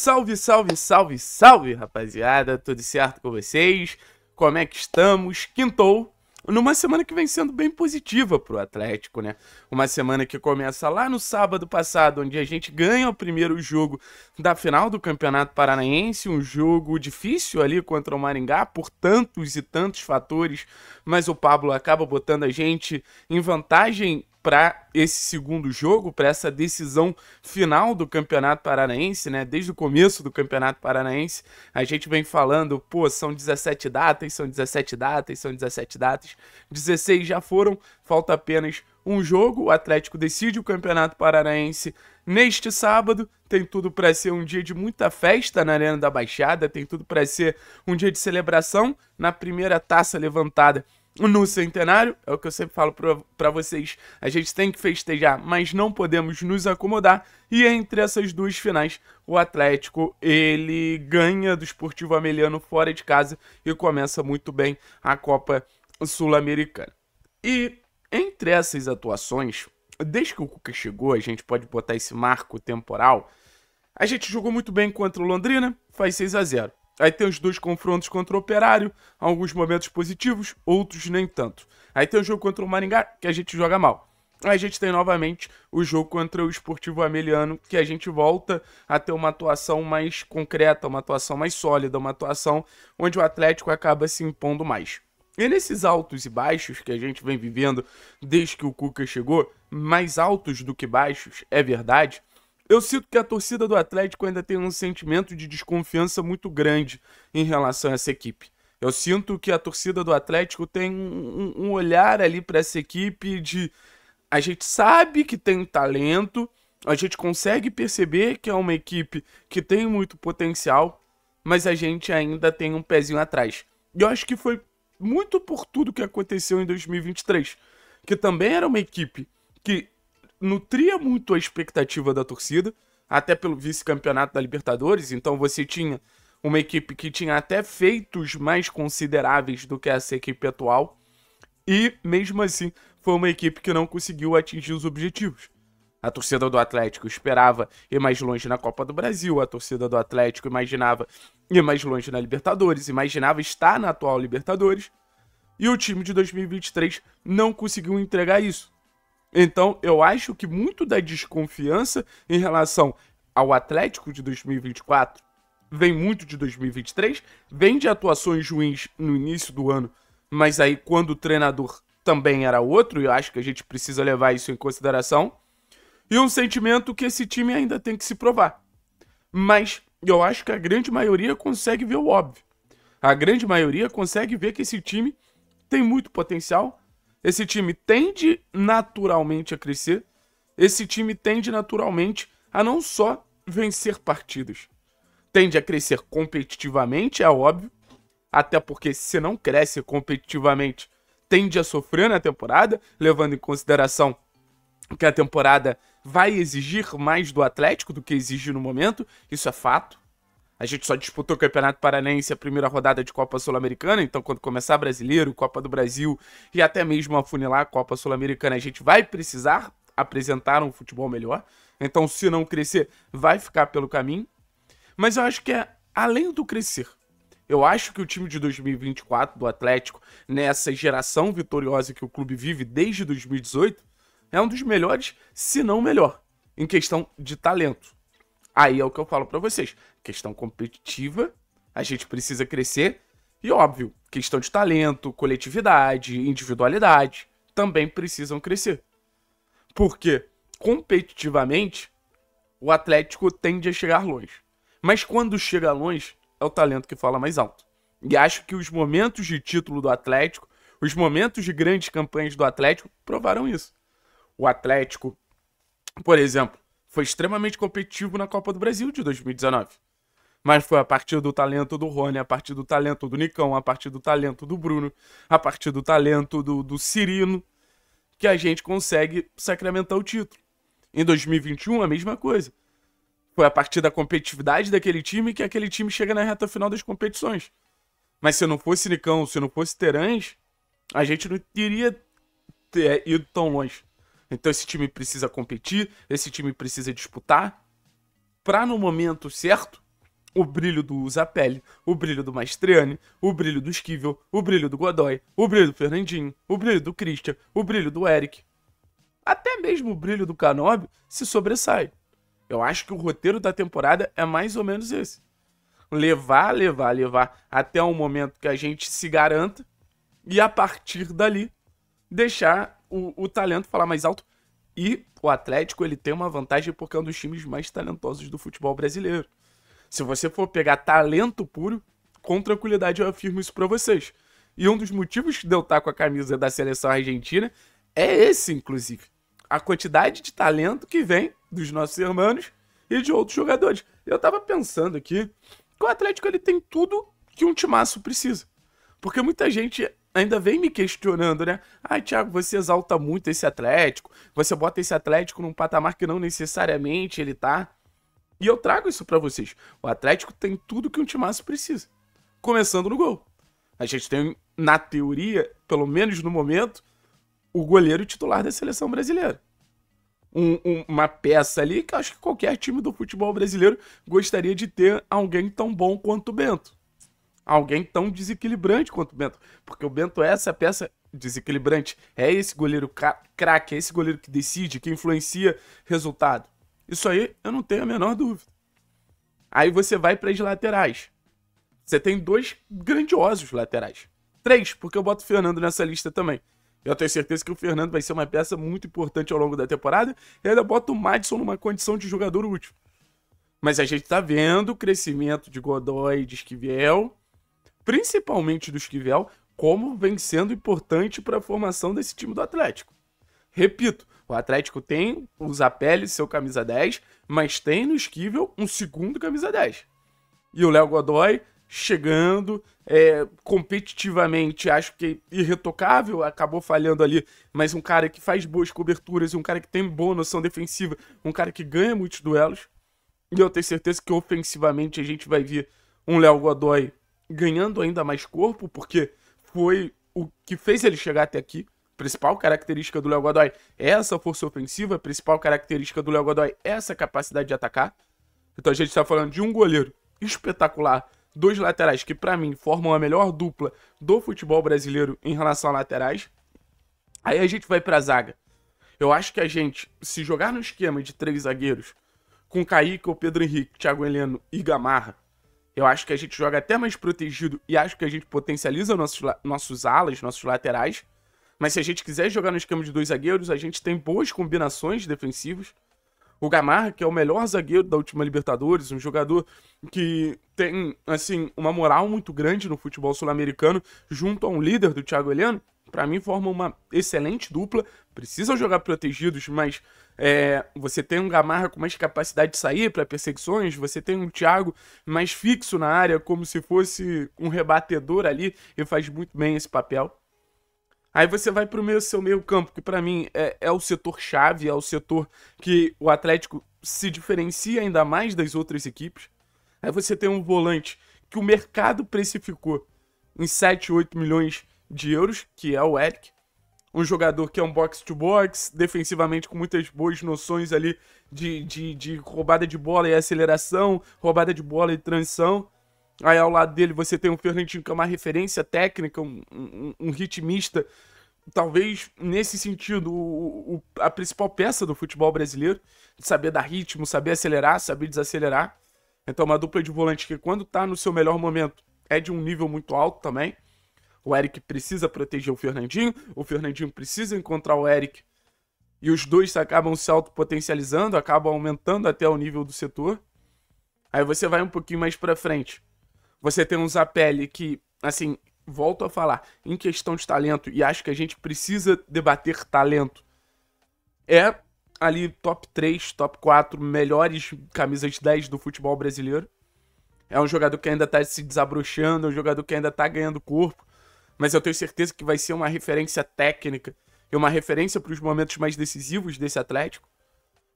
Salve, salve, salve, salve, rapaziada. Tudo certo com vocês? Como é que estamos? Quintou. Numa semana que vem sendo bem positiva pro Atlético, né? Uma semana que começa lá no sábado passado, onde a gente ganha o primeiro jogo da final do Campeonato Paranaense, um jogo difícil ali contra o Maringá por tantos e tantos fatores, mas o Pablo acaba botando a gente em vantagem para esse segundo jogo, para essa decisão final do Campeonato Paranaense, né? Desde o começo do Campeonato Paranaense, a gente vem falando, pô, são 17 datas, são 17 datas, são 17 datas. 16 já foram, falta apenas um jogo. O Atlético decide o Campeonato Paranaense neste sábado. Tem tudo para ser um dia de muita festa na Arena da Baixada, tem tudo para ser um dia de celebração na primeira taça levantada no centenário, é o que eu sempre falo para vocês, a gente tem que festejar, mas não podemos nos acomodar. E entre essas duas finais, o Atlético, ele ganha do Esportivo Ameliano fora de casa e começa muito bem a Copa Sul-Americana. E entre essas atuações, desde que o Cuca chegou, a gente pode botar esse marco temporal, a gente jogou muito bem contra o Londrina, faz 6 a 0 Aí tem os dois confrontos contra o Operário, alguns momentos positivos, outros nem tanto. Aí tem o jogo contra o Maringá, que a gente joga mal. Aí a gente tem novamente o jogo contra o Esportivo Ameliano, que a gente volta a ter uma atuação mais concreta, uma atuação mais sólida, uma atuação onde o Atlético acaba se impondo mais. E nesses altos e baixos que a gente vem vivendo desde que o Cuca chegou, mais altos do que baixos, é verdade, eu sinto que a torcida do Atlético ainda tem um sentimento de desconfiança muito grande em relação a essa equipe. Eu sinto que a torcida do Atlético tem um, um olhar ali para essa equipe de. A gente sabe que tem talento, a gente consegue perceber que é uma equipe que tem muito potencial, mas a gente ainda tem um pezinho atrás. E eu acho que foi muito por tudo que aconteceu em 2023, que também era uma equipe que nutria muito a expectativa da torcida, até pelo vice-campeonato da Libertadores, então você tinha uma equipe que tinha até feitos mais consideráveis do que essa equipe atual, e mesmo assim foi uma equipe que não conseguiu atingir os objetivos. A torcida do Atlético esperava ir mais longe na Copa do Brasil, a torcida do Atlético imaginava ir mais longe na Libertadores, imaginava estar na atual Libertadores, e o time de 2023 não conseguiu entregar isso. Então, eu acho que muito da desconfiança em relação ao Atlético de 2024 vem muito de 2023, vem de atuações ruins no início do ano, mas aí quando o treinador também era outro, e eu acho que a gente precisa levar isso em consideração. E um sentimento que esse time ainda tem que se provar. Mas eu acho que a grande maioria consegue ver o óbvio. A grande maioria consegue ver que esse time tem muito potencial, esse time tende naturalmente a crescer. Esse time tende naturalmente a não só vencer partidas, tende a crescer competitivamente, é óbvio. Até porque se não cresce competitivamente, tende a sofrer na temporada, levando em consideração que a temporada vai exigir mais do Atlético do que exige no momento, isso é fato. A gente só disputou o Campeonato Paranense, a primeira rodada de Copa Sul-Americana, então quando começar Brasileiro, Copa do Brasil e até mesmo afunilar a Copa Sul-Americana, a gente vai precisar apresentar um futebol melhor. Então, se não crescer, vai ficar pelo caminho. Mas eu acho que é além do crescer. Eu acho que o time de 2024 do Atlético, nessa geração vitoriosa que o clube vive desde 2018, é um dos melhores, se não melhor, em questão de talento. Aí é o que eu falo para vocês. Questão competitiva, a gente precisa crescer. E óbvio, questão de talento, coletividade, individualidade também precisam crescer. Porque competitivamente o Atlético tende a chegar longe. Mas quando chega longe, é o talento que fala mais alto. E acho que os momentos de título do Atlético, os momentos de grandes campanhas do Atlético provaram isso. O Atlético, por exemplo, foi extremamente competitivo na Copa do Brasil de 2019. Mas foi a partir do talento do Rony, a partir do talento do Nicão, a partir do talento do Bruno, a partir do talento do, do Cirino, que a gente consegue sacramentar o título. Em 2021, a mesma coisa. Foi a partir da competitividade daquele time que aquele time chega na reta final das competições. Mas se não fosse Nicão, se não fosse Terãs, a gente não teria ter ido tão longe. Então esse time precisa competir, esse time precisa disputar, para no momento certo o brilho do Zapelli, o brilho do Maestriani, o brilho do Esquivel, o brilho do Godoy, o brilho do Fernandinho, o brilho do Christian, o brilho do Eric. Até mesmo o brilho do Canobi se sobressai. Eu acho que o roteiro da temporada é mais ou menos esse. Levar, levar, levar até um momento que a gente se garanta e a partir dali deixar o, o talento falar mais alto. E o Atlético ele tem uma vantagem porque é um dos times mais talentosos do futebol brasileiro. Se você for pegar talento puro, com tranquilidade eu afirmo isso para vocês. E um dos motivos de eu estar com a camisa da seleção argentina é esse, inclusive. A quantidade de talento que vem dos nossos irmãos e de outros jogadores. Eu tava pensando aqui que o Atlético ele tem tudo que um timaço precisa. Porque muita gente ainda vem me questionando, né? Ah, Thiago, você exalta muito esse Atlético, você bota esse Atlético num patamar que não necessariamente ele tá. E eu trago isso para vocês. O Atlético tem tudo que um timaço precisa. Começando no gol. A gente tem, na teoria, pelo menos no momento, o goleiro titular da seleção brasileira. Um, um, uma peça ali que acho que qualquer time do futebol brasileiro gostaria de ter alguém tão bom quanto o Bento alguém tão desequilibrante quanto o Bento. Porque o Bento é essa peça desequilibrante. É esse goleiro craque, é esse goleiro que decide, que influencia resultado. Isso aí eu não tenho a menor dúvida. Aí você vai para as laterais. Você tem dois grandiosos laterais. Três, porque eu boto o Fernando nessa lista também. Eu tenho certeza que o Fernando vai ser uma peça muito importante ao longo da temporada. E ainda boto o Madison numa condição de jogador útil. Mas a gente tá vendo o crescimento de Godoy e de Esquivel principalmente do Esquivel, como vem sendo importante para a formação desse time do Atlético. Repito, o Atlético tem o Zapelli, seu camisa 10, mas tem no Esquivel um segundo camisa 10. E o Léo Godoy chegando é, competitivamente, acho que irretocável, acabou falhando ali, mas um cara que faz boas coberturas, um cara que tem boa noção defensiva, um cara que ganha muitos duelos. E eu tenho certeza que ofensivamente a gente vai ver um Léo Godoy ganhando ainda mais corpo, porque foi o que fez ele chegar até aqui. Principal característica do Léo Godoy é essa força ofensiva, principal característica do Léo Godoy é essa capacidade de atacar. Então a gente está falando de um goleiro espetacular, dois laterais que para mim formam a melhor dupla do futebol brasileiro em relação a laterais. Aí a gente vai para a zaga. Eu acho que a gente, se jogar no esquema de três zagueiros, com Kaique, o Pedro Henrique, Thiago Heleno e Gamarra, eu acho que a gente joga até mais protegido e acho que a gente potencializa nossos, nossos alas, nossos laterais. Mas se a gente quiser jogar no esquema de dois zagueiros, a gente tem boas combinações defensivas. O Gamarra, que é o melhor zagueiro da última Libertadores, um jogador que tem, assim, uma moral muito grande no futebol sul-americano, junto a um líder do Thiago Heleno, para mim forma uma excelente dupla precisam jogar protegidos, mas é, você tem um Gamarra com mais capacidade de sair para perseguições, você tem um Thiago mais fixo na área, como se fosse um rebatedor ali, e faz muito bem esse papel. Aí você vai para o meio, seu meio campo, que para mim é, é o setor chave, é o setor que o Atlético se diferencia ainda mais das outras equipes. Aí você tem um volante que o mercado precificou em 7, 8 milhões de euros, que é o Eric um jogador que é um box-to-box, defensivamente com muitas boas noções ali de, de, de, roubada de bola e aceleração, roubada de bola e transição. Aí ao lado dele você tem o um Fernandinho, que é uma referência técnica, um, um, um ritmista. Talvez, nesse sentido, o, o, a principal peça do futebol brasileiro, de saber dar ritmo, saber acelerar, saber desacelerar. Então, uma dupla de volante que, quando está no seu melhor momento, é de um nível muito alto também. O Eric precisa proteger o Fernandinho, o Fernandinho precisa encontrar o Eric. E os dois acabam se autopotencializando, acabam aumentando até o nível do setor. Aí você vai um pouquinho mais para frente. Você tem um Zapelli que, assim, volto a falar, em questão de talento, e acho que a gente precisa debater talento. É ali top 3, top 4 melhores camisas 10 do futebol brasileiro. É um jogador que ainda tá se desabrochando, é um jogador que ainda tá ganhando corpo, mas eu tenho certeza que vai ser uma referência técnica e uma referência para os momentos mais decisivos desse Atlético,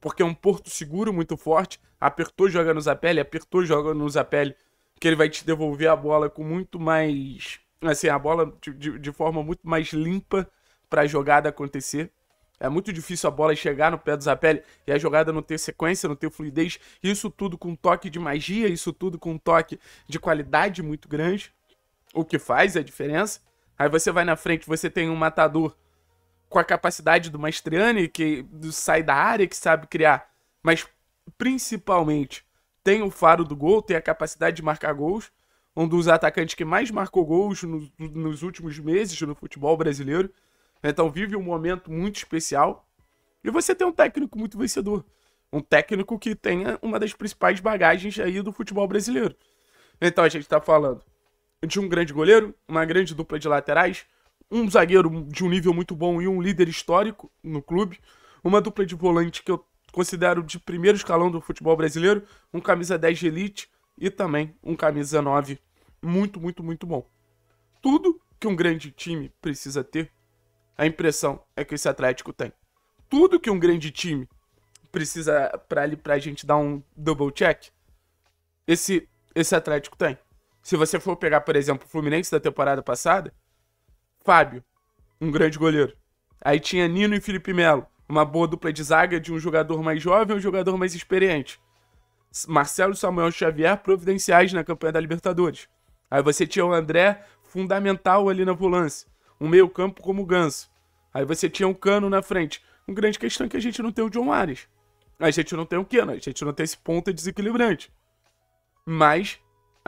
porque é um Porto seguro muito forte, apertou, joga no Zapelli, apertou, joga no Zapelli, que ele vai te devolver a bola com muito mais, assim, a bola de, de forma muito mais limpa para a jogada acontecer. É muito difícil a bola chegar no pé do Zapelli e a jogada não ter sequência, não ter fluidez. Isso tudo com um toque de magia, isso tudo com um toque de qualidade muito grande o que faz a diferença. Aí você vai na frente, você tem um matador com a capacidade do Mastriani, que sai da área, que sabe criar, mas principalmente tem o faro do gol, tem a capacidade de marcar gols. Um dos atacantes que mais marcou gols no, nos últimos meses no futebol brasileiro. Então vive um momento muito especial. E você tem um técnico muito vencedor. Um técnico que tenha uma das principais bagagens aí do futebol brasileiro. Então a gente está falando de um grande goleiro, uma grande dupla de laterais, um zagueiro de um nível muito bom e um líder histórico no clube, uma dupla de volante que eu considero de primeiro escalão do futebol brasileiro, um camisa 10 de elite e também um camisa 9 muito, muito, muito bom. Tudo que um grande time precisa ter, a impressão é que esse Atlético tem. Tudo que um grande time precisa para ali pra gente dar um double check, esse esse Atlético tem. Se você for pegar, por exemplo, o Fluminense da temporada passada, Fábio, um grande goleiro. Aí tinha Nino e Felipe Melo, uma boa dupla de zaga de um jogador mais jovem e um jogador mais experiente. Marcelo e Samuel Xavier providenciais na campanha da Libertadores. Aí você tinha o André fundamental ali na volância, um meio-campo como o Ganso. Aí você tinha um Cano na frente. Uma grande questão é que a gente não tem o John Ares. A gente não tem o Keno, a gente não tem esse ponta desequilibrante. Mas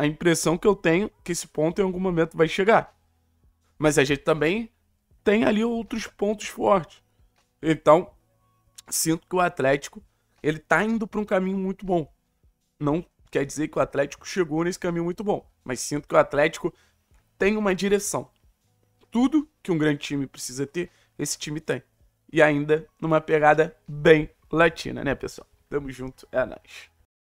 a impressão que eu tenho que esse ponto em algum momento vai chegar. Mas a gente também tem ali outros pontos fortes. Então, sinto que o Atlético ele tá indo para um caminho muito bom. Não quer dizer que o Atlético chegou nesse caminho muito bom, mas sinto que o Atlético tem uma direção. Tudo que um grande time precisa ter, esse time tem. E ainda numa pegada bem latina, né, pessoal? Tamo junto, é nóis.